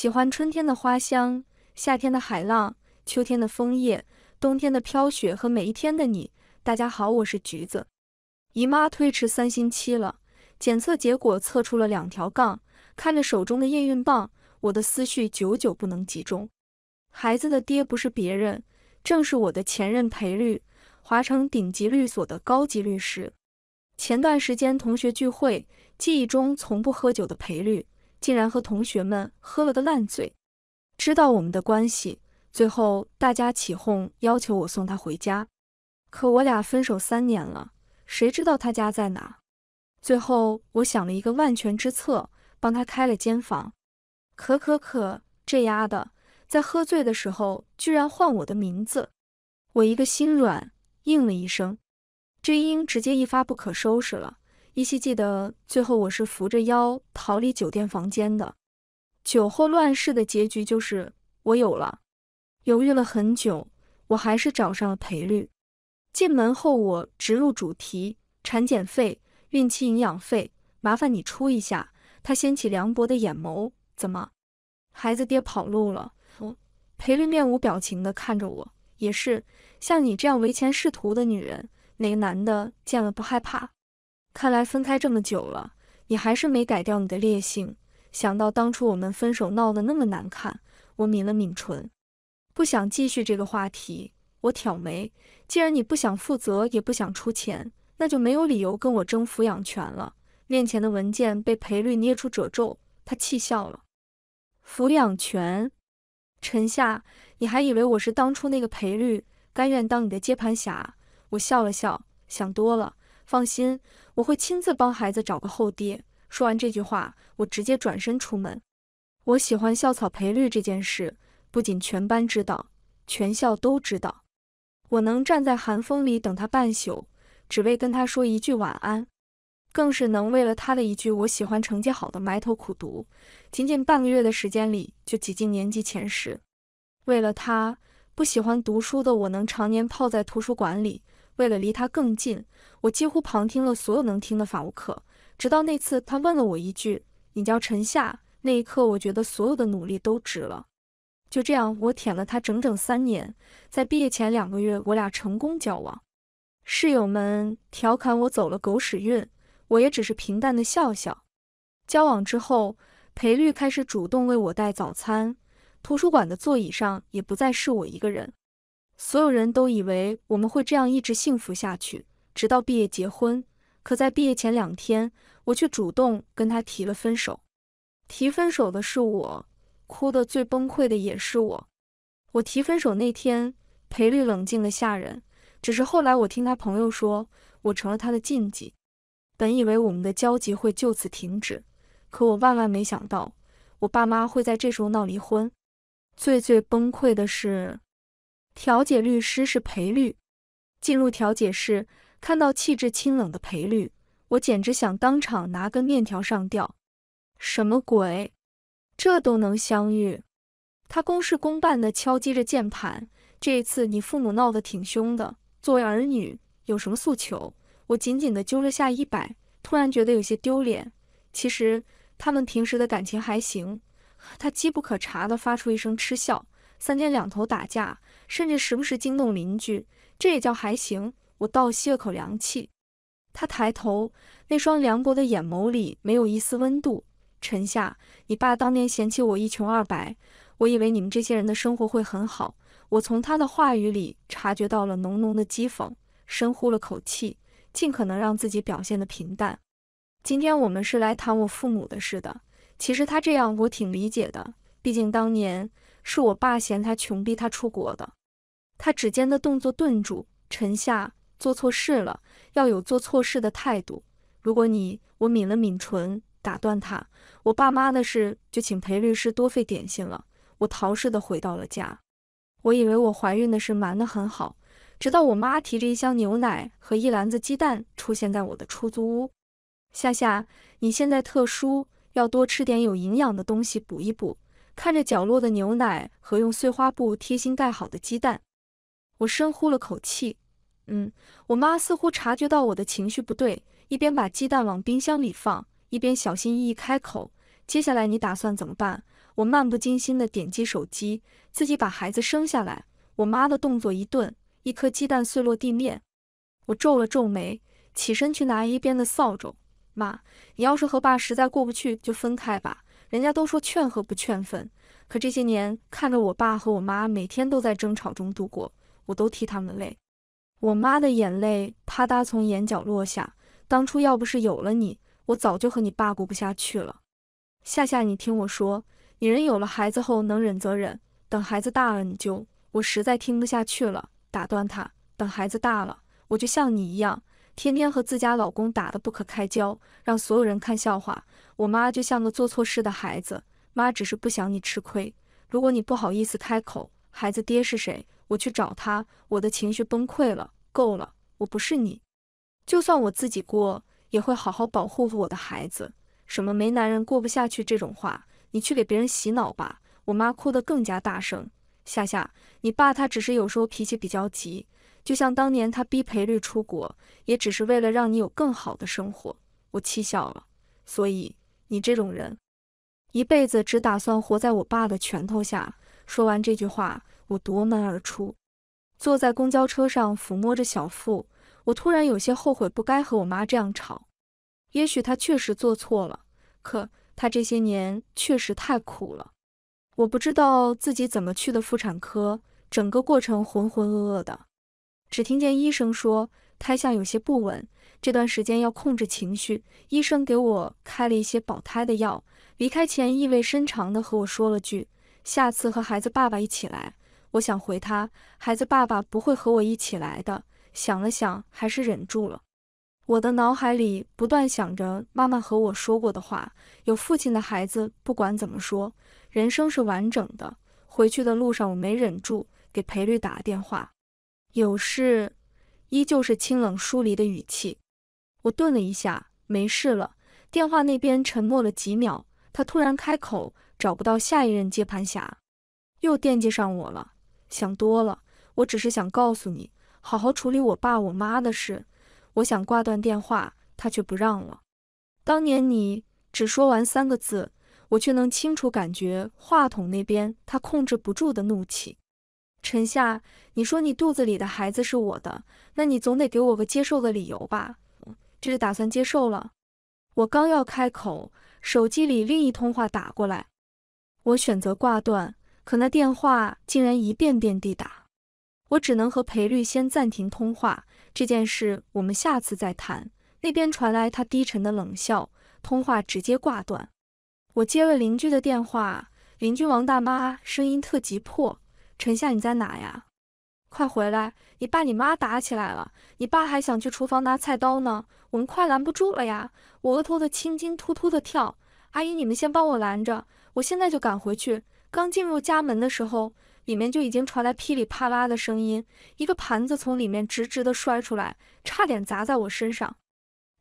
喜欢春天的花香，夏天的海浪，秋天的枫叶，冬天的飘雪和每一天的你。大家好，我是橘子。姨妈推迟三星期了，检测结果测出了两条杠。看着手中的验孕棒，我的思绪久久不能集中。孩子的爹不是别人，正是我的前任赔律，华城顶级律所的高级律师。前段时间同学聚会，记忆中从不喝酒的赔律。竟然和同学们喝了个烂醉，知道我们的关系，最后大家起哄要求我送他回家。可我俩分手三年了，谁知道他家在哪？最后我想了一个万全之策，帮他开了间房。可可可，这丫的在喝醉的时候居然唤我的名字，我一个心软应了一声，这英直接一发不可收拾了。依稀记得，最后我是扶着腰逃离酒店房间的。酒后乱世的结局就是我有了。犹豫了很久，我还是找上了裴律。进门后，我直入主题：产检费、孕期营养费，麻烦你出一下。他掀起凉薄的眼眸，怎么？孩子爹跑路了？我。裴律面无表情地看着我。也是，像你这样唯钱是图的女人，哪个男的见了不害怕？看来分开这么久了，你还是没改掉你的劣性。想到当初我们分手闹得那么难看，我抿了抿唇，不想继续这个话题。我挑眉，既然你不想负责，也不想出钱，那就没有理由跟我争抚养权了。面前的文件被裴律捏出褶皱，他气笑了。抚养权，陈夏，你还以为我是当初那个裴律，甘愿当你的接盘侠？我笑了笑，想多了。放心，我会亲自帮孩子找个后爹。说完这句话，我直接转身出门。我喜欢校草赔率这件事，不仅全班知道，全校都知道。我能站在寒风里等他半宿，只为跟他说一句晚安，更是能为了他的一句我喜欢成绩好的埋头苦读，仅仅半个月的时间里就挤进年级前十。为了他不喜欢读书的我，能常年泡在图书馆里。为了离他更近，我几乎旁听了所有能听的法务课，直到那次他问了我一句：“你叫陈夏。”那一刻，我觉得所有的努力都值了。就这样，我舔了他整整三年，在毕业前两个月，我俩成功交往。室友们调侃我走了狗屎运，我也只是平淡的笑笑。交往之后，裴律开始主动为我带早餐，图书馆的座椅上也不再是我一个人。所有人都以为我们会这样一直幸福下去，直到毕业结婚。可在毕业前两天，我却主动跟他提了分手。提分手的是我，哭得最崩溃的也是我。我提分手那天，裴律冷静的吓人。只是后来我听他朋友说，我成了他的禁忌。本以为我们的交集会就此停止，可我万万没想到，我爸妈会在这时候闹离婚。最最崩溃的是。调解律师是裴律，进入调解室，看到气质清冷的裴律，我简直想当场拿根面条上吊。什么鬼？这都能相遇？他公事公办的敲击着键盘。这一次你父母闹得挺凶的，作为儿女有什么诉求？我紧紧的揪了下衣摆，突然觉得有些丢脸。其实他们平时的感情还行。他机不可查的发出一声嗤笑，三天两头打架。甚至时不时惊动邻居，这也叫还行？我倒吸了口凉气。他抬头，那双凉薄的眼眸里没有一丝温度。陈夏，你爸当年嫌弃我一穷二白，我以为你们这些人的生活会很好。我从他的话语里察觉到了浓浓的讥讽，深呼了口气，尽可能让自己表现的平淡。今天我们是来谈我父母的事的。其实他这样我挺理解的，毕竟当年是我爸嫌他穷逼他出国的。他指尖的动作顿住，沉下：“做错事了，要有做错事的态度。”如果你我抿了抿唇，打断他：“我爸妈的事就请裴律师多费点心了。”我逃似的回到了家。我以为我怀孕的事瞒得很好，直到我妈提着一箱牛奶和一篮子鸡蛋出现在我的出租屋。夏夏，你现在特殊，要多吃点有营养的东西补一补。看着角落的牛奶和用碎花布贴心盖好的鸡蛋。我深呼了口气，嗯，我妈似乎察觉到我的情绪不对，一边把鸡蛋往冰箱里放，一边小心翼翼开口：“接下来你打算怎么办？”我漫不经心的点击手机，自己把孩子生下来。我妈的动作一顿，一颗鸡蛋碎落地面。我皱了皱眉，起身去拿一边的扫帚。妈，你要是和爸实在过不去，就分开吧。人家都说劝和不劝分，可这些年看着我爸和我妈每天都在争吵中度过。我都替他们累，我妈的眼泪啪嗒从眼角落下。当初要不是有了你，我早就和你爸过不下去了。夏夏，你听我说，女人有了孩子后能忍则忍，等孩子大了你就……我实在听不下去了，打断她。等孩子大了，我就像你一样，天天和自家老公打得不可开交，让所有人看笑话。我妈就像个做错事的孩子，妈只是不想你吃亏。如果你不好意思开口，孩子爹是谁？我去找他，我的情绪崩溃了。够了，我不是你，就算我自己过，也会好好保护我的孩子。什么没男人过不下去这种话，你去给别人洗脑吧。我妈哭得更加大声。夏夏，你爸他只是有时候脾气比较急，就像当年他逼裴律出国，也只是为了让你有更好的生活。我气笑了，所以你这种人，一辈子只打算活在我爸的拳头下。说完这句话。我夺门而出，坐在公交车上抚摸着小腹，我突然有些后悔，不该和我妈这样吵。也许她确实做错了，可她这些年确实太苦了。我不知道自己怎么去的妇产科，整个过程浑浑噩噩的，只听见医生说胎象有些不稳，这段时间要控制情绪。医生给我开了一些保胎的药，离开前意味深长的和我说了句：“下次和孩子爸爸一起来。”我想回他，孩子爸爸不会和我一起来的。想了想，还是忍住了。我的脑海里不断想着妈妈和我说过的话：有父亲的孩子，不管怎么说，人生是完整的。回去的路上，我没忍住，给裴律打了电话。有事，依旧是清冷疏离的语气。我顿了一下，没事了。电话那边沉默了几秒，他突然开口：“找不到下一任接盘侠，又惦记上我了。”想多了，我只是想告诉你，好好处理我爸我妈的事。我想挂断电话，他却不让了。当年你只说完三个字，我却能清楚感觉话筒那边他控制不住的怒气。陈夏，你说你肚子里的孩子是我的，那你总得给我个接受的理由吧？这是打算接受了？我刚要开口，手机里另一通话打过来，我选择挂断。可那电话竟然一遍遍地打，我只能和裴律先暂停通话，这件事我们下次再谈。那边传来他低沉的冷笑，通话直接挂断。我接了邻居的电话，邻居王大妈声音特急迫：“陈夏，你在哪呀？快回来，你爸你妈打起来了，你爸还想去厨房拿菜刀呢，我们快拦不住了呀！”我额头的青筋突突地跳，阿姨，你们先帮我拦着，我现在就赶回去。刚进入家门的时候，里面就已经传来噼里啪啦的声音，一个盘子从里面直直地摔出来，差点砸在我身上。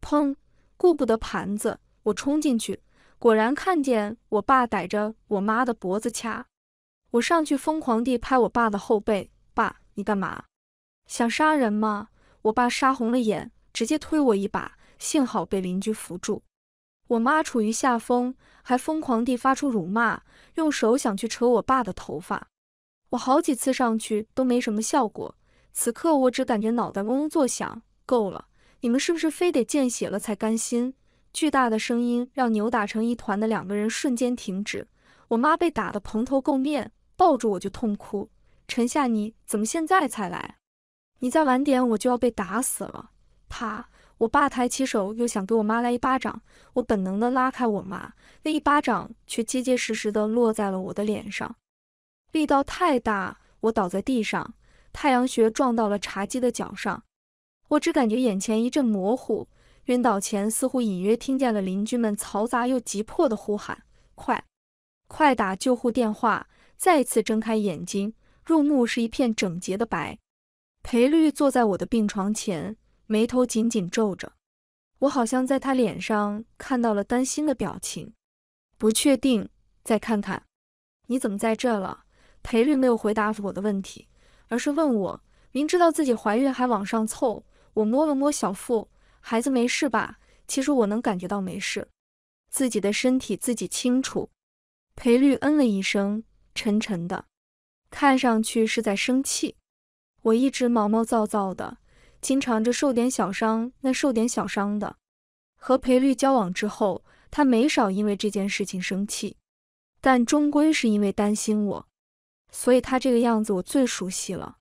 砰！顾不得盘子，我冲进去，果然看见我爸逮着我妈的脖子掐。我上去疯狂地拍我爸的后背，爸，你干嘛？想杀人吗？我爸杀红了眼，直接推我一把，幸好被邻居扶住。我妈处于下风，还疯狂地发出辱骂，用手想去扯我爸的头发。我好几次上去都没什么效果。此刻我只感觉脑袋嗡嗡作响。够了，你们是不是非得见血了才甘心？巨大的声音让扭打成一团的两个人瞬间停止。我妈被打得蓬头垢面，抱住我就痛哭。陈夏，你怎么现在才来？你再晚点，我就要被打死了。啪。我爸抬起手，又想给我妈来一巴掌，我本能的拉开我妈，那一巴掌却结结实实的落在了我的脸上，力道太大，我倒在地上，太阳穴撞到了茶几的角上，我只感觉眼前一阵模糊，晕倒前似乎隐约听见了邻居们嘈杂又急迫的呼喊，快，快打救护电话。再次睁开眼睛，入目是一片整洁的白，裴律坐在我的病床前。眉头紧紧皱着，我好像在他脸上看到了担心的表情，不确定，再看看，你怎么在这了？裴律没有回答我的问题，而是问我，明知道自己怀孕还往上凑。我摸了摸小腹，孩子没事吧？其实我能感觉到没事，自己的身体自己清楚。裴律嗯了一声，沉沉的，看上去是在生气。我一直毛毛躁躁的。经常这受点小伤，那受点小伤的，和裴律交往之后，他没少因为这件事情生气，但终归是因为担心我，所以他这个样子我最熟悉了。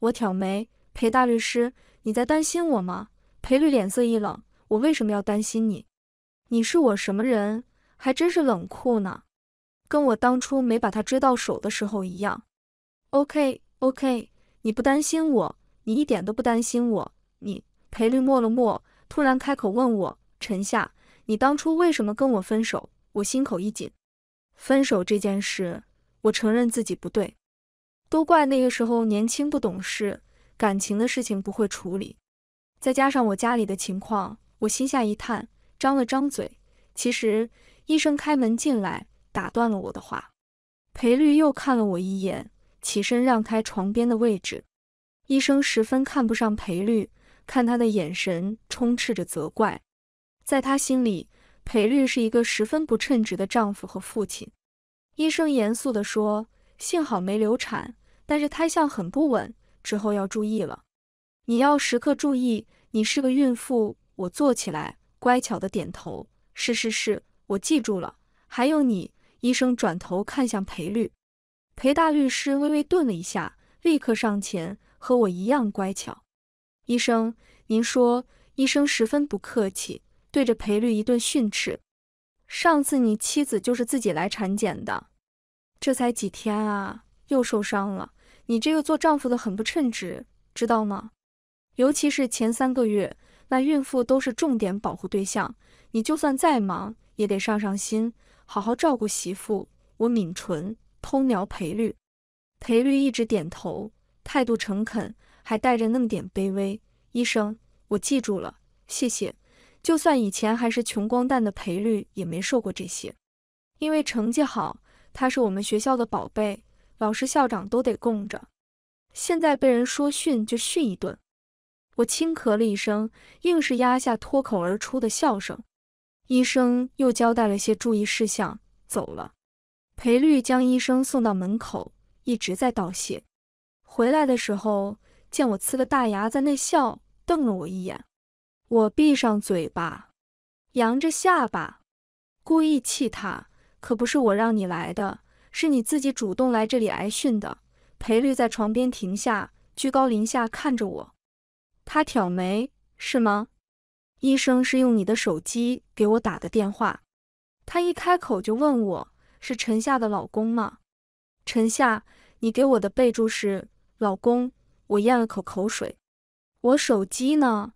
我挑眉，裴大律师，你在担心我吗？裴律脸色一冷，我为什么要担心你？你是我什么人？还真是冷酷呢，跟我当初没把他追到手的时候一样。OK OK，你不担心我。你一点都不担心我，你裴律默了默，突然开口问我：“陈夏，你当初为什么跟我分手？”我心口一紧，分手这件事，我承认自己不对，都怪那个时候年轻不懂事，感情的事情不会处理，再加上我家里的情况，我心下一叹，张了张嘴。其实医生开门进来，打断了我的话。裴律又看了我一眼，起身让开床边的位置。医生十分看不上裴律，看他的眼神充斥着责怪。在他心里，裴律是一个十分不称职的丈夫和父亲。医生严肃地说：“幸好没流产，但是胎象很不稳，之后要注意了。你要时刻注意，你是个孕妇。”我坐起来，乖巧的点头：“是是是，我记住了。”还有你。”医生转头看向裴律，裴大律师微微顿了一下，立刻上前。和我一样乖巧，医生，您说。医生十分不客气，对着裴律一顿训斥。上次你妻子就是自己来产检的，这才几天啊，又受伤了，你这个做丈夫的很不称职，知道吗？尤其是前三个月，那孕妇都是重点保护对象，你就算再忙也得上上心，好好照顾媳妇。我抿唇偷瞄裴律，裴律一直点头。态度诚恳，还带着那么点卑微。医生，我记住了，谢谢。就算以前还是穷光蛋的裴律，也没受过这些。因为成绩好，他是我们学校的宝贝，老师、校长都得供着。现在被人说训就训一顿。我轻咳了一声，硬是压下脱口而出的笑声。医生又交代了些注意事项，走了。裴律将医生送到门口，一直在道谢。回来的时候，见我呲个大牙在那笑，瞪了我一眼。我闭上嘴巴，扬着下巴，故意气他。可不是我让你来的，是你自己主动来这里挨训的。裴律在床边停下，居高临下看着我。他挑眉，是吗？医生是用你的手机给我打的电话。他一开口就问我，是陈夏的老公吗？陈夏，你给我的备注是。老公，我咽了口口水。我手机呢？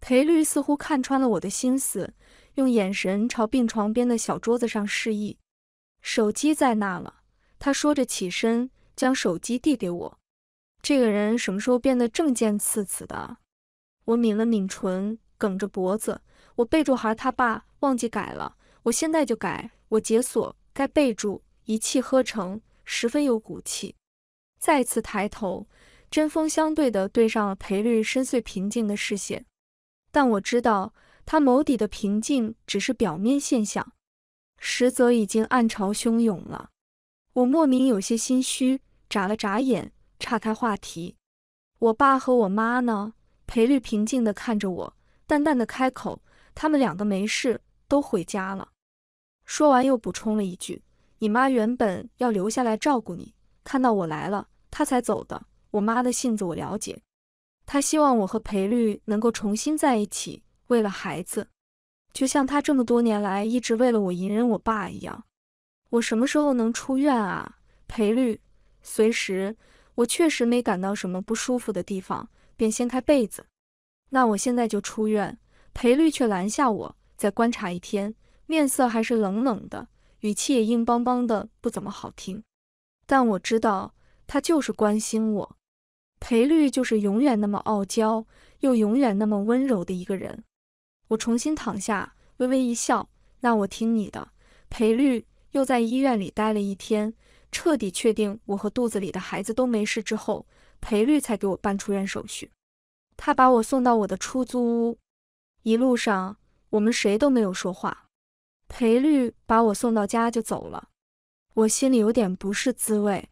裴律似乎看穿了我的心思，用眼神朝病床边的小桌子上示意。手机在那了。他说着起身，将手机递给我。这个人什么时候变得这么刺刺的？我抿了抿唇，梗着脖子。我备注孩他爸忘记改了，我现在就改。我解锁，该备注，一气呵成，十分有骨气。再次抬头，针锋相对地对上了裴律深邃平静的视线。但我知道，他眸底的平静只是表面现象，实则已经暗潮汹涌了。我莫名有些心虚，眨了眨眼，岔开话题：“我爸和我妈呢？”裴律平静的看着我，淡淡的开口：“他们两个没事，都回家了。”说完又补充了一句：“你妈原本要留下来照顾你。”看到我来了，他才走的。我妈的性子我了解，她希望我和裴律能够重新在一起，为了孩子，就像他这么多年来一直为了我隐忍我爸一样。我什么时候能出院啊？裴律，随时。我确实没感到什么不舒服的地方，便掀开被子。那我现在就出院。裴律却拦下我，再观察一天。面色还是冷冷的，语气也硬邦邦的，不怎么好听。但我知道他就是关心我，裴律就是永远那么傲娇又永远那么温柔的一个人。我重新躺下，微微一笑，那我听你的。裴律又在医院里待了一天，彻底确定我和肚子里的孩子都没事之后，裴律才给我办出院手续。他把我送到我的出租屋，一路上我们谁都没有说话。裴律把我送到家就走了。我心里有点不是滋味，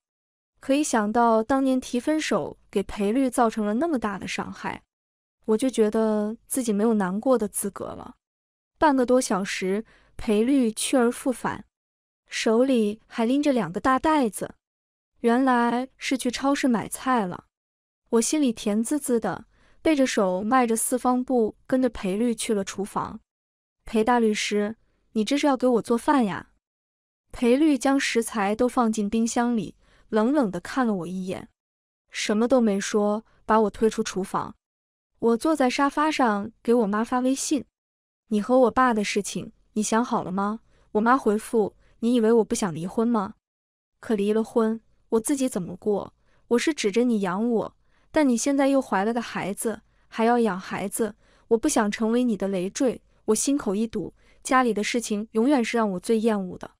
可以想到当年提分手给裴律造成了那么大的伤害，我就觉得自己没有难过的资格了。半个多小时，裴律去而复返，手里还拎着两个大袋子，原来是去超市买菜了。我心里甜滋滋的，背着手，迈着四方步，跟着裴律去了厨房。裴大律师，你这是要给我做饭呀？裴律将食材都放进冰箱里，冷冷地看了我一眼，什么都没说，把我推出厨房。我坐在沙发上给我妈发微信：“你和我爸的事情，你想好了吗？”我妈回复：“你以为我不想离婚吗？可离了婚，我自己怎么过？我是指着你养我，但你现在又怀了个孩子，还要养孩子，我不想成为你的累赘。”我心口一堵，家里的事情永远是让我最厌恶的。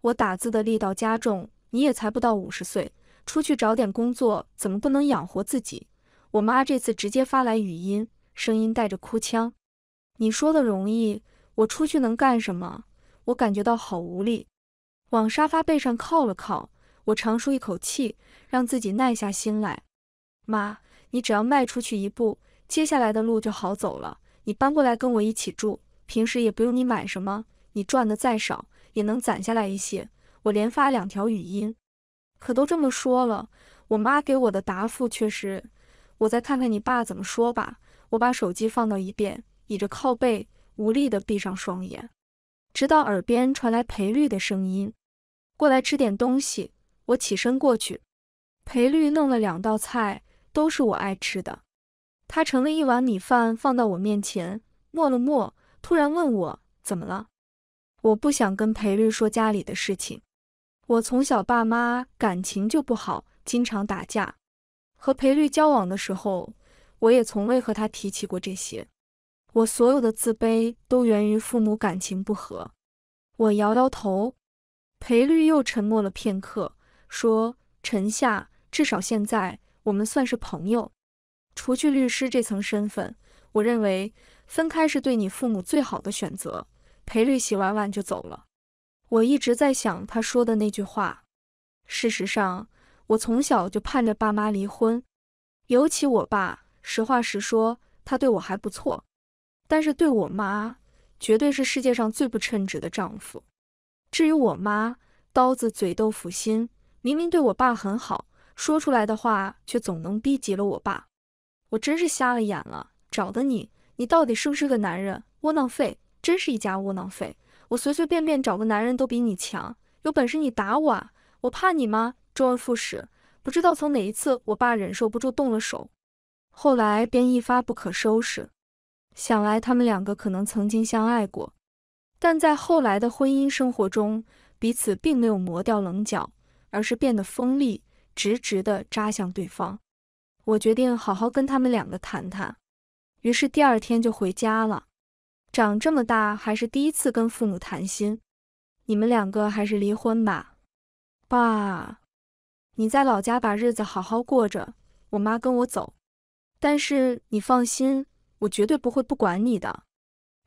我打字的力道加重，你也才不到五十岁，出去找点工作，怎么不能养活自己？我妈这次直接发来语音，声音带着哭腔。你说的容易，我出去能干什么？我感觉到好无力，往沙发背上靠了靠，我长舒一口气，让自己耐下心来。妈，你只要迈出去一步，接下来的路就好走了。你搬过来跟我一起住，平时也不用你买什么，你赚的再少。也能攒下来一些。我连发两条语音，可都这么说了。我妈给我的答复却是：“我再看看你爸怎么说吧。”我把手机放到一边，倚着靠背，无力地闭上双眼，直到耳边传来裴律的声音：“过来吃点东西。”我起身过去，裴律弄了两道菜，都是我爱吃的。他盛了一碗米饭放到我面前，默了默，突然问我：“怎么了？”我不想跟裴律说家里的事情。我从小爸妈感情就不好，经常打架。和裴律交往的时候，我也从未和他提起过这些。我所有的自卑都源于父母感情不和。我摇摇头。裴律又沉默了片刻，说：“陈夏，至少现在我们算是朋友。除去律师这层身份，我认为分开是对你父母最好的选择。”陪律洗完碗就走了。我一直在想他说的那句话。事实上，我从小就盼着爸妈离婚，尤其我爸。实话实说，他对我还不错，但是对我妈，绝对是世界上最不称职的丈夫。至于我妈，刀子嘴豆腐心，明明对我爸很好，说出来的话却总能逼急了我爸。我真是瞎了眼了，找的你，你到底是不是个男人？窝囊废！真是一家窝囊废，我随随便便找个男人都比你强，有本事你打我啊！我怕你吗？周而复始，不知道从哪一次，我爸忍受不住动了手，后来便一发不可收拾。想来他们两个可能曾经相爱过，但在后来的婚姻生活中，彼此并没有磨掉棱角，而是变得锋利，直直的扎向对方。我决定好好跟他们两个谈谈，于是第二天就回家了。长这么大还是第一次跟父母谈心，你们两个还是离婚吧。爸，你在老家把日子好好过着，我妈跟我走。但是你放心，我绝对不会不管你的。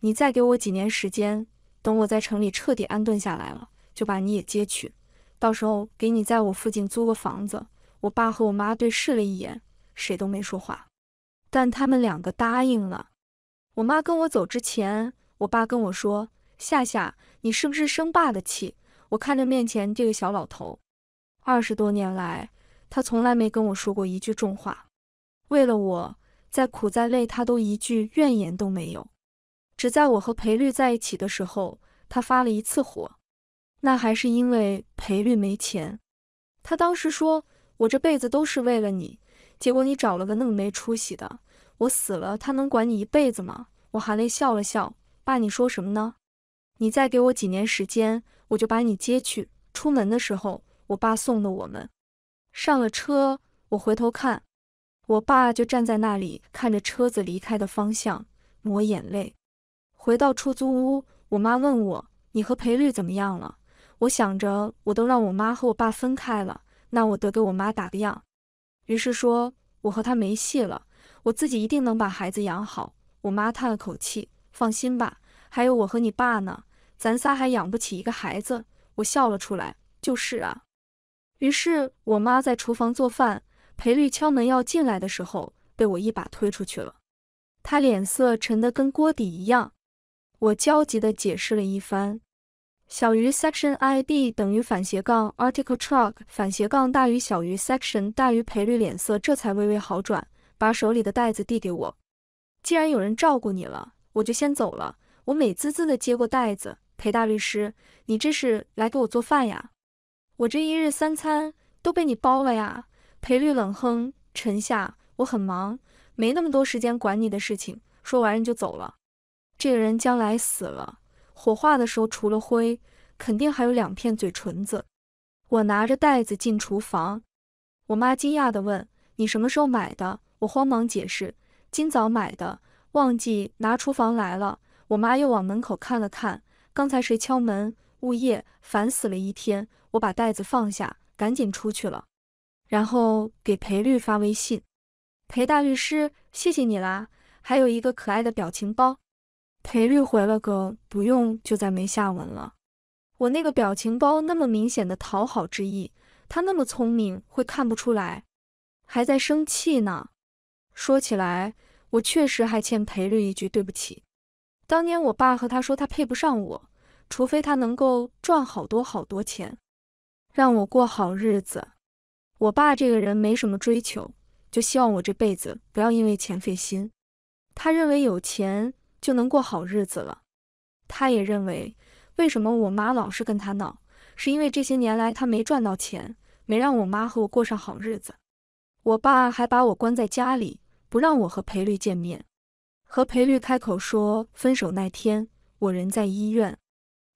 你再给我几年时间，等我在城里彻底安顿下来了，就把你也接去。到时候给你在我附近租个房子。我爸和我妈对视了一眼，谁都没说话，但他们两个答应了。我妈跟我走之前，我爸跟我说：“夏夏，你是不是生爸的气？”我看着面前这个小老头，二十多年来，他从来没跟我说过一句重话。为了我，再苦再累，他都一句怨言都没有。只在我和裴律在一起的时候，他发了一次火，那还是因为裴律没钱。他当时说：“我这辈子都是为了你，结果你找了个那么没出息的。”我死了，他能管你一辈子吗？我含泪笑了笑，爸，你说什么呢？你再给我几年时间，我就把你接去。出门的时候，我爸送的我们上了车，我回头看，我爸就站在那里看着车子离开的方向，抹眼泪。回到出租屋，我妈问我，你和裴律怎么样了？我想着我都让我妈和我爸分开了，那我得给我妈打个样，于是说我和他没戏了。我自己一定能把孩子养好。我妈叹了口气，放心吧。还有我和你爸呢，咱仨还养不起一个孩子。我笑了出来，就是啊。于是我妈在厨房做饭，裴律敲门要进来的时候，被我一把推出去了。他脸色沉得跟锅底一样。我焦急地解释了一番，小于 section id 等于反斜杠 article truck 反斜杠大于小于 section 大于赔率脸色这才微微好转。把手里的袋子递给我，既然有人照顾你了，我就先走了。我美滋滋的接过袋子，裴大律师，你这是来给我做饭呀？我这一日三餐都被你包了呀。裴律冷哼，陈夏，我很忙，没那么多时间管你的事情。说完人就走了。这个人将来死了，火化的时候除了灰，肯定还有两片嘴唇子。我拿着袋子进厨房，我妈惊讶地问，你什么时候买的？我慌忙解释，今早买的，忘记拿厨房来了。我妈又往门口看了看，刚才谁敲门？物业，烦死了一天。我把袋子放下，赶紧出去了，然后给裴律发微信：“裴大律师，谢谢你啦，还有一个可爱的表情包。”裴律回了个不用，就再没下文了。我那个表情包那么明显的讨好之意，他那么聪明会看不出来，还在生气呢。说起来，我确实还欠裴律一句对不起。当年我爸和他说，他配不上我，除非他能够赚好多好多钱，让我过好日子。我爸这个人没什么追求，就希望我这辈子不要因为钱费心。他认为有钱就能过好日子了。他也认为，为什么我妈老是跟他闹，是因为这些年来他没赚到钱，没让我妈和我过上好日子。我爸还把我关在家里，不让我和裴律见面。和裴律开口说分手那天，我人在医院。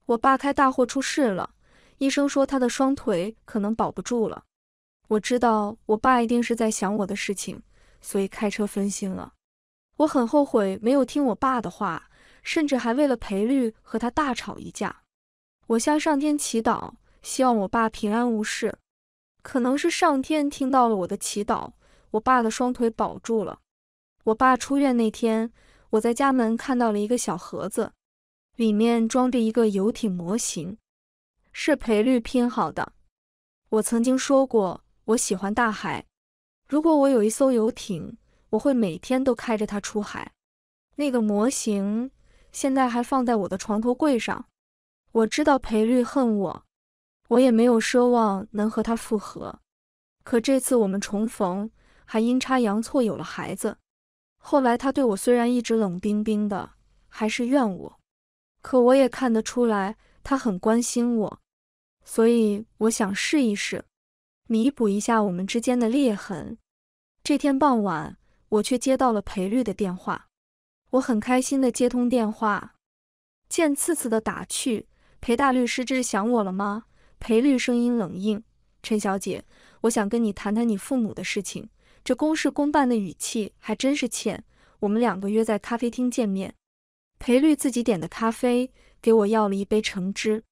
我爸开大货出事了，医生说他的双腿可能保不住了。我知道我爸一定是在想我的事情，所以开车分心了。我很后悔没有听我爸的话，甚至还为了裴律和他大吵一架。我向上天祈祷，希望我爸平安无事。可能是上天听到了我的祈祷，我爸的双腿保住了。我爸出院那天，我在家门看到了一个小盒子，里面装着一个游艇模型，是赔率拼好的。我曾经说过，我喜欢大海。如果我有一艘游艇，我会每天都开着它出海。那个模型现在还放在我的床头柜上。我知道赔率恨我。我也没有奢望能和他复合，可这次我们重逢，还阴差阳错有了孩子。后来他对我虽然一直冷冰冰的，还是怨我，可我也看得出来他很关心我，所以我想试一试，弥补一下我们之间的裂痕。这天傍晚，我却接到了裴律的电话，我很开心的接通电话，见次次的打趣：“裴大律师，这是想我了吗？”裴律声音冷硬，陈小姐，我想跟你谈谈你父母的事情。这公事公办的语气还真是欠。我们两个约在咖啡厅见面。裴律自己点的咖啡，给我要了一杯橙汁。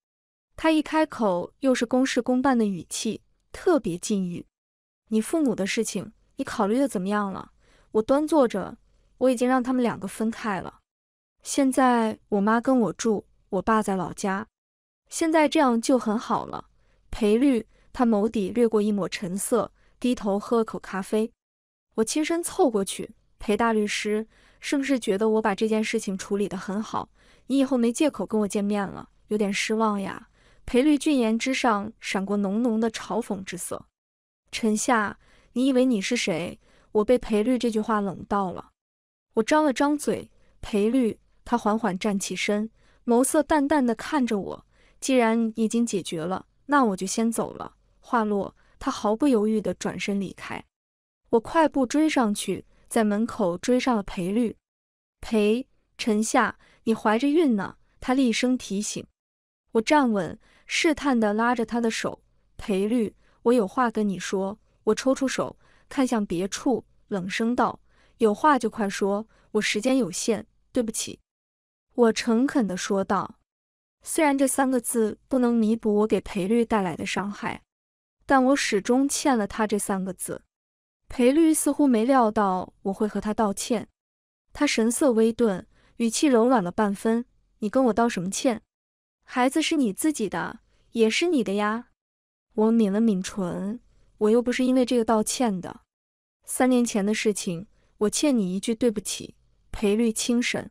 他一开口又是公事公办的语气，特别禁欲。你父母的事情，你考虑的怎么样了？我端坐着，我已经让他们两个分开了。现在我妈跟我住，我爸在老家。现在这样就很好了，裴律，他眸底掠过一抹沉色，低头喝了口咖啡。我轻身凑过去，裴大律师是不是觉得我把这件事情处理得很好？你以后没借口跟我见面了，有点失望呀。裴律俊颜之上闪过浓浓的嘲讽之色。陈夏，你以为你是谁？我被裴律这句话冷到了。我张了张嘴，裴律，他缓缓站起身，眸色淡淡的看着我。既然已经解决了，那我就先走了。话落，他毫不犹豫地转身离开。我快步追上去，在门口追上了裴律。裴陈夏，你怀着孕呢！他厉声提醒。我站稳，试探地拉着他的手。裴律，我有话跟你说。我抽出手，看向别处，冷声道：“有话就快说，我时间有限。”对不起。我诚恳地说道。虽然这三个字不能弥补我给裴律带来的伤害，但我始终欠了他这三个字。裴律似乎没料到我会和他道歉，他神色微顿，语气柔软了半分：“你跟我道什么歉？孩子是你自己的，也是你的呀。”我抿了抿唇：“我又不是因为这个道歉的。三年前的事情，我欠你一句对不起。”裴律轻神：“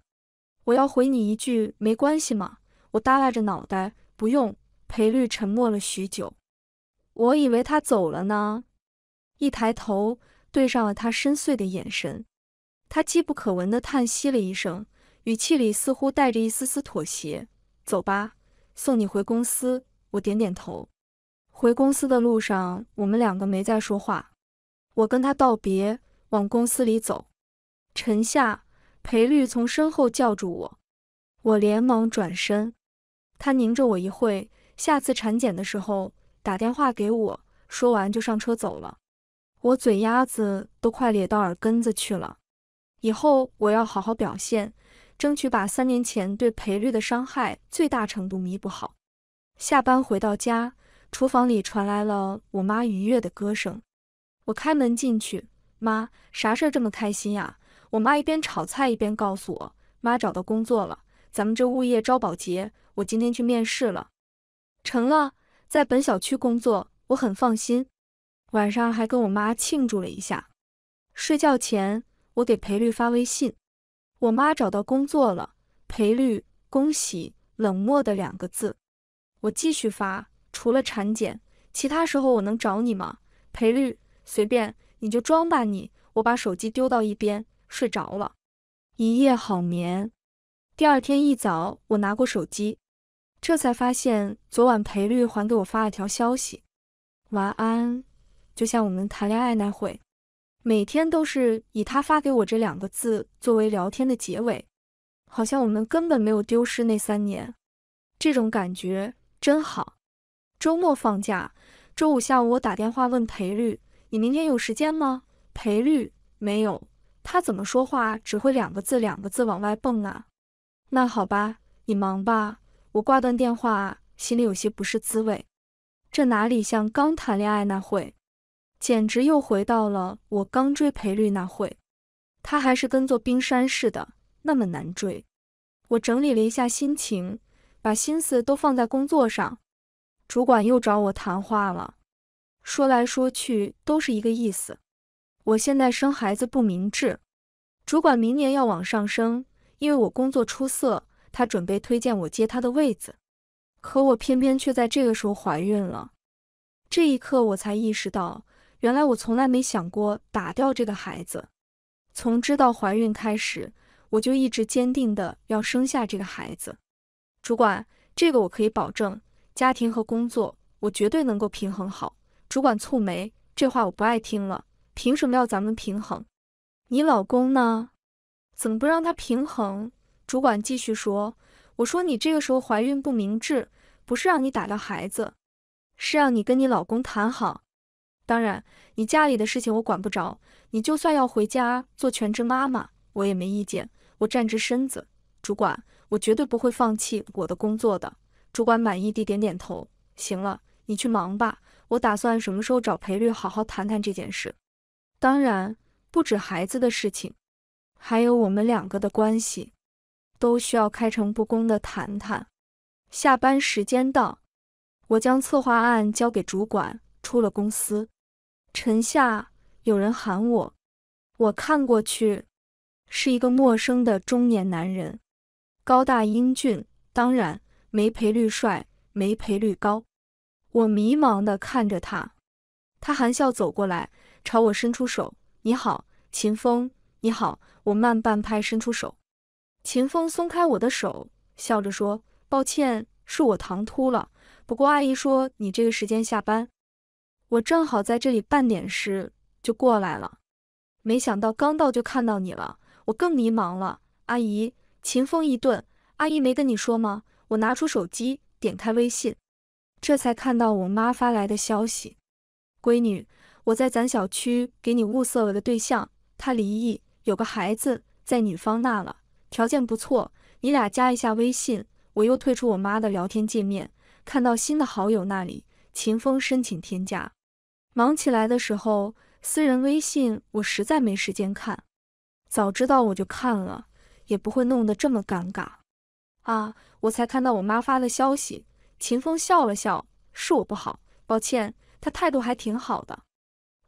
我要回你一句，没关系吗？”我耷拉着脑袋，不用。裴律沉默了许久，我以为他走了呢。一抬头，对上了他深邃的眼神，他机不可闻的叹息了一声，语气里似乎带着一丝丝妥协。走吧，送你回公司。我点点头。回公司的路上，我们两个没再说话。我跟他道别，往公司里走。陈夏，裴律从身后叫住我，我连忙转身。他拧着我一会，下次产检的时候打电话给我。说完就上车走了。我嘴丫子都快咧到耳根子去了。以后我要好好表现，争取把三年前对赔率的伤害最大程度弥补好。下班回到家，厨房里传来了我妈愉悦的歌声。我开门进去，妈，啥事儿这么开心呀？我妈一边炒菜一边告诉我，妈找到工作了，咱们这物业招保洁。我今天去面试了，成了，在本小区工作，我很放心。晚上还跟我妈庆祝了一下。睡觉前，我给裴律发微信，我妈找到工作了，裴律恭喜。冷漠的两个字。我继续发，除了产检，其他时候我能找你吗？裴律随便，你就装吧你。我把手机丢到一边，睡着了，一夜好眠。第二天一早，我拿过手机。这才发现，昨晚裴律还给我发了条消息：“晚安。”就像我们谈恋爱那会，每天都是以他发给我这两个字作为聊天的结尾，好像我们根本没有丢失那三年。这种感觉真好。周末放假，周五下午我打电话问裴绿：“你明天有时间吗？”裴绿没有。他怎么说话，只会两个字两个字往外蹦啊？那好吧，你忙吧。我挂断电话，心里有些不是滋味。这哪里像刚谈恋爱那会，简直又回到了我刚追裴律那会。他还是跟座冰山似的，那么难追。我整理了一下心情，把心思都放在工作上。主管又找我谈话了，说来说去都是一个意思。我现在生孩子不明智，主管明年要往上升，因为我工作出色。他准备推荐我接他的位子，可我偏偏却在这个时候怀孕了。这一刻，我才意识到，原来我从来没想过打掉这个孩子。从知道怀孕开始，我就一直坚定的要生下这个孩子。主管，这个我可以保证，家庭和工作，我绝对能够平衡好。主管蹙眉，这话我不爱听了。凭什么要咱们平衡？你老公呢？怎么不让他平衡？主管继续说：“我说你这个时候怀孕不明智，不是让你打掉孩子，是让你跟你老公谈好。当然，你家里的事情我管不着，你就算要回家做全职妈妈，我也没意见。我站直身子，主管，我绝对不会放弃我的工作的。”主管满意地点点头：“行了，你去忙吧。我打算什么时候找裴律好好谈谈这件事，当然不止孩子的事情，还有我们两个的关系。”都需要开诚布公的谈谈。下班时间到，我将策划案交给主管，出了公司。陈夏，有人喊我，我看过去，是一个陌生的中年男人，高大英俊，当然没赔率帅，没赔率高。我迷茫的看着他，他含笑走过来，朝我伸出手：“你好，秦风。”“你好。”我慢半拍伸出手。秦风松开我的手，笑着说：“抱歉，是我唐突了。不过阿姨说你这个时间下班，我正好在这里办点事，就过来了。没想到刚到就看到你了，我更迷茫了。”阿姨，秦风一顿，阿姨没跟你说吗？我拿出手机，点开微信，这才看到我妈发来的消息：“闺女，我在咱小区给你物色了个对象，他离异，有个孩子在女方那了。”条件不错，你俩加一下微信。我又退出我妈的聊天界面，看到新的好友那里，秦风申请添加。忙起来的时候，私人微信我实在没时间看，早知道我就看了，也不会弄得这么尴尬。啊，我才看到我妈发的消息。秦风笑了笑，是我不好，抱歉。他态度还挺好的。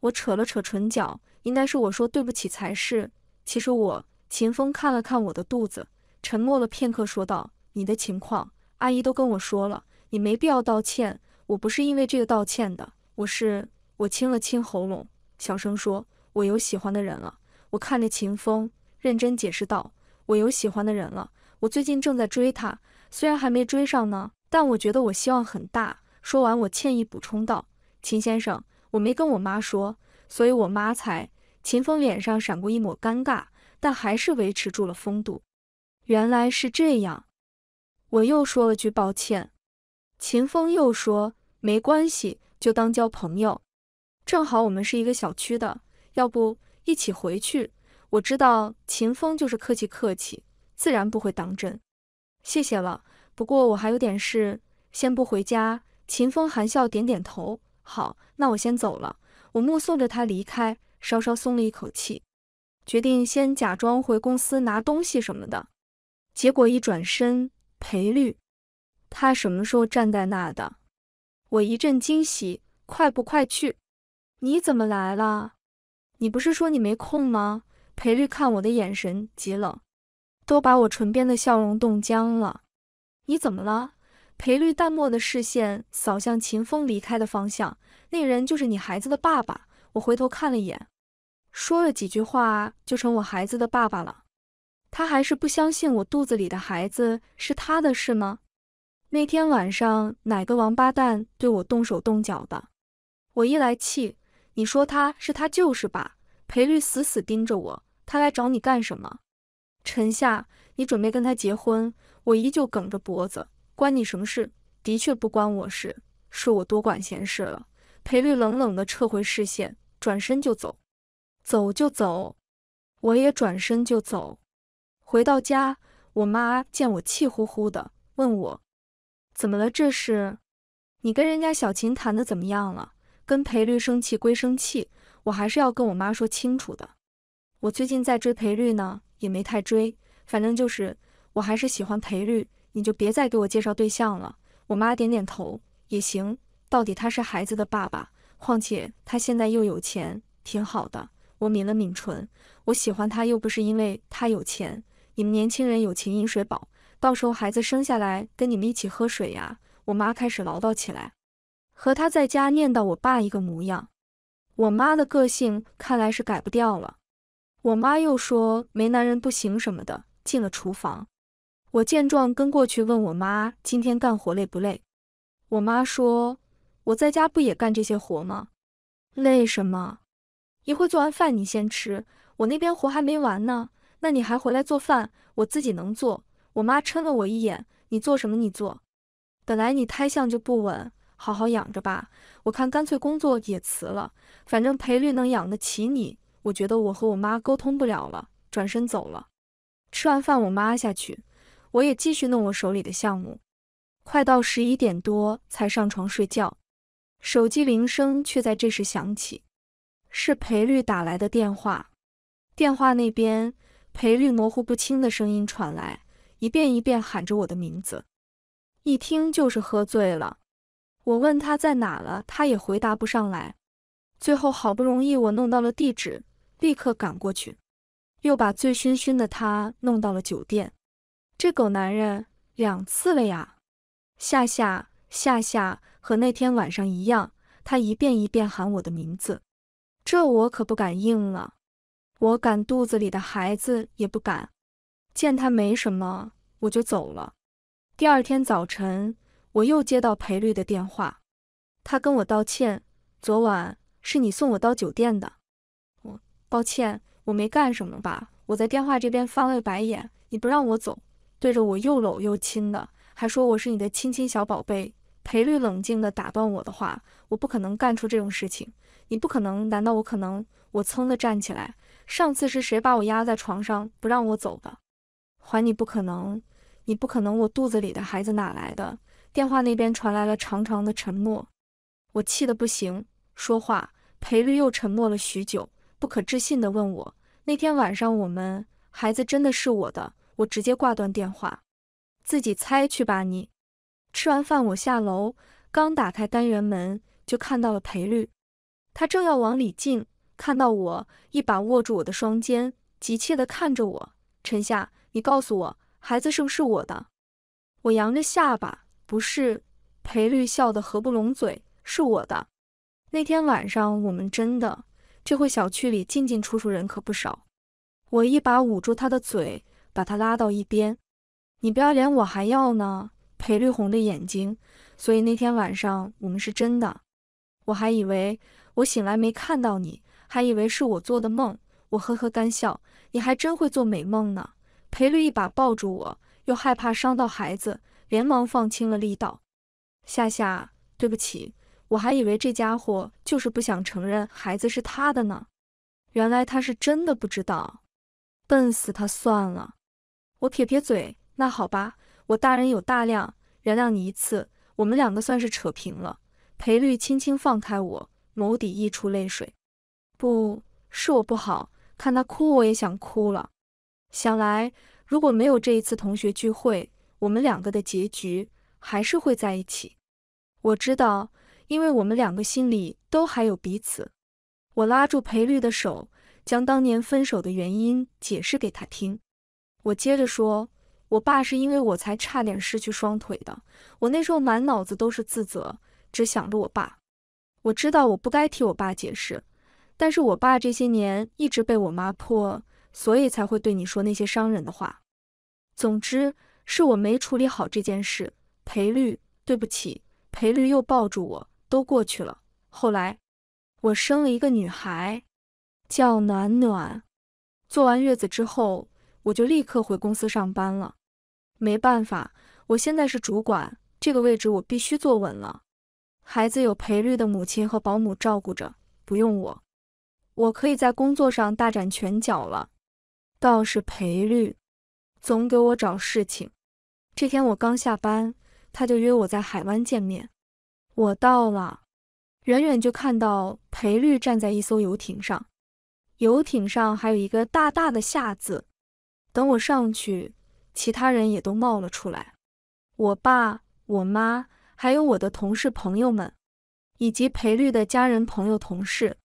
我扯了扯唇角，应该是我说对不起才是。其实我。秦风看了看我的肚子，沉默了片刻，说道：“你的情况，阿姨都跟我说了，你没必要道歉。我不是因为这个道歉的，我是……我清了清喉咙，小声说：我有喜欢的人了。我看着秦风，认真解释道：我有喜欢的人了，我最近正在追他，虽然还没追上呢，但我觉得我希望很大。说完，我歉意补充道：秦先生，我没跟我妈说，所以我妈才……”秦风脸上闪过一抹尴尬。但还是维持住了风度。原来是这样，我又说了句抱歉。秦风又说没关系，就当交朋友。正好我们是一个小区的，要不一起回去？我知道秦风就是客气客气，自然不会当真。谢谢了，不过我还有点事，先不回家。秦风含笑点点头，好，那我先走了。我目送着他离开，稍稍松了一口气。决定先假装回公司拿东西什么的，结果一转身，裴律，他什么时候站在那的？我一阵惊喜，快不快去？你怎么来了？你不是说你没空吗？裴律看我的眼神极冷，都把我唇边的笑容冻僵了。你怎么了？裴律淡漠的视线扫向秦风离开的方向，那人就是你孩子的爸爸。我回头看了一眼。说了几句话就成我孩子的爸爸了，他还是不相信我肚子里的孩子是他的，是吗？那天晚上哪个王八蛋对我动手动脚的？我一来气，你说他是他就是吧？裴律死死盯着我，他来找你干什么？陈夏，你准备跟他结婚？我依旧梗着脖子，关你什么事？的确不关我事，是我多管闲事了。裴律冷冷地撤回视线，转身就走。走就走，我也转身就走。回到家，我妈见我气呼呼的，问我怎么了？这是？你跟人家小琴谈的怎么样了？跟裴律生气归生气，我还是要跟我妈说清楚的。我最近在追裴律呢，也没太追，反正就是我还是喜欢裴律。你就别再给我介绍对象了。我妈点点头，也行。到底他是孩子的爸爸，况且他现在又有钱，挺好的。我抿了抿唇，我喜欢他又不是因为他有钱。你们年轻人有钱饮水饱，到时候孩子生下来跟你们一起喝水呀。我妈开始唠叨起来，和他在家念叨我爸一个模样。我妈的个性看来是改不掉了。我妈又说没男人不行什么的，进了厨房。我见状跟过去问我妈今天干活累不累？我妈说我在家不也干这些活吗？累什么？一会做完饭，你先吃，我那边活还没完呢。那你还回来做饭？我自己能做。我妈嗔了我一眼：“你做什么？你做。”本来你胎相就不稳，好好养着吧。我看干脆工作也辞了，反正赔率能养得起你。我觉得我和我妈沟通不了了，转身走了。吃完饭，我妈下去，我也继续弄我手里的项目。快到十一点多才上床睡觉，手机铃声却在这时响起。是裴律打来的电话，电话那边裴律模糊不清的声音传来，一遍一遍喊着我的名字，一听就是喝醉了。我问他在哪了，他也回答不上来。最后好不容易我弄到了地址，立刻赶过去，又把醉醺醺的他弄到了酒店。这狗男人两次了呀！夏夏夏夏和那天晚上一样，他一遍一遍喊我的名字。这我可不敢应了，我敢肚子里的孩子也不敢。见他没什么，我就走了。第二天早晨，我又接到裴律的电话，他跟我道歉，昨晚是你送我到酒店的。我抱歉，我没干什么吧？我在电话这边翻了个白眼，你不让我走，对着我又搂又亲的，还说我是你的亲亲小宝贝。裴律冷静的打断我的话，我不可能干出这种事情。你不可能？难道我可能？我噌的站起来。上次是谁把我压在床上不让我走的？还你不可能，你不可能！我肚子里的孩子哪来的？电话那边传来了长长的沉默。我气得不行，说话。裴律又沉默了许久，不可置信地问我：“那天晚上我们孩子真的是我的？”我直接挂断电话，自己猜去吧你。吃完饭我下楼，刚打开单元门就看到了裴律。他正要往里进，看到我一把握住我的双肩，急切的看着我：“陈夏，你告诉我，孩子是不是我的？”我扬着下巴：“不是。”裴律笑得合不拢嘴：“是我的。”那天晚上，我们真的。这会小区里进进出出人可不少，我一把捂住他的嘴，把他拉到一边：“你不要脸，我还要呢。”裴律红着眼睛：“所以那天晚上我们是真的。”我还以为。我醒来没看到你，还以为是我做的梦。我呵呵干笑，你还真会做美梦呢。裴律一把抱住我，又害怕伤到孩子，连忙放轻了力道。夏夏，对不起，我还以为这家伙就是不想承认孩子是他的呢，原来他是真的不知道。笨死他算了。我撇撇嘴，那好吧，我大人有大量，原谅你一次，我们两个算是扯平了。裴律轻轻放开我。眸底溢出泪水，不是我不好，看他哭我也想哭了。想来如果没有这一次同学聚会，我们两个的结局还是会在一起。我知道，因为我们两个心里都还有彼此。我拉住裴律的手，将当年分手的原因解释给他听。我接着说，我爸是因为我才差点失去双腿的，我那时候满脑子都是自责，只想着我爸。我知道我不该替我爸解释，但是我爸这些年一直被我妈泼，所以才会对你说那些伤人的话。总之是我没处理好这件事，裴律，对不起。裴律又抱住我，都过去了。后来我生了一个女孩，叫暖暖。做完月子之后，我就立刻回公司上班了。没办法，我现在是主管，这个位置我必须坐稳了。孩子有裴绿的母亲和保姆照顾着，不用我，我可以在工作上大展拳脚了。倒是裴绿，总给我找事情。这天我刚下班，他就约我在海湾见面。我到了，远远就看到裴绿站在一艘游艇上，游艇上还有一个大大的“夏”字。等我上去，其他人也都冒了出来。我爸，我妈。还有我的同事朋友们，以及裴律的家人、朋友、同事，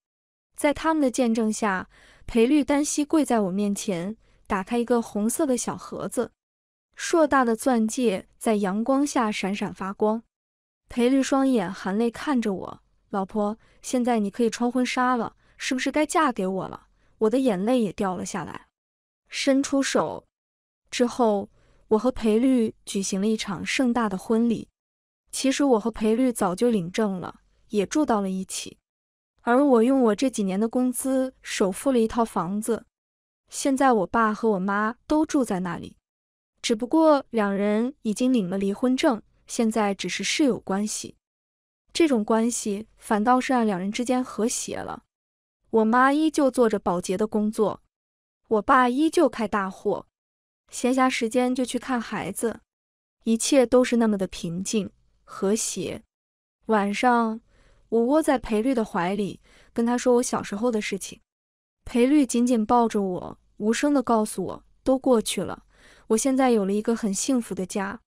在他们的见证下，裴律单膝跪在我面前，打开一个红色的小盒子，硕大的钻戒在阳光下闪闪发光。裴律双眼含泪看着我：“老婆，现在你可以穿婚纱了，是不是该嫁给我了？”我的眼泪也掉了下来，伸出手之后，我和裴律举行了一场盛大的婚礼。其实我和裴律早就领证了，也住到了一起。而我用我这几年的工资首付了一套房子，现在我爸和我妈都住在那里。只不过两人已经领了离婚证，现在只是室友关系。这种关系反倒是让两人之间和谐了。我妈依旧做着保洁的工作，我爸依旧开大货，闲暇时间就去看孩子。一切都是那么的平静。和谐。晚上，我窝在裴律的怀里，跟他说我小时候的事情。裴律紧紧抱着我，无声的告诉我，都过去了。我现在有了一个很幸福的家。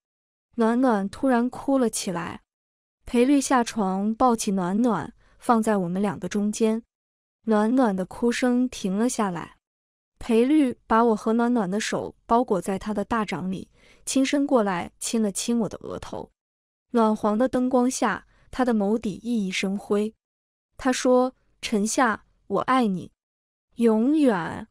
暖暖突然哭了起来。裴律下床，抱起暖暖，放在我们两个中间。暖暖的哭声停了下来。裴律把我和暖暖的手包裹在他的大掌里，轻伸过来亲了亲我的额头。暖黄的灯光下，他的眸底熠熠生辉。他说：“陈夏，我爱你，永远。”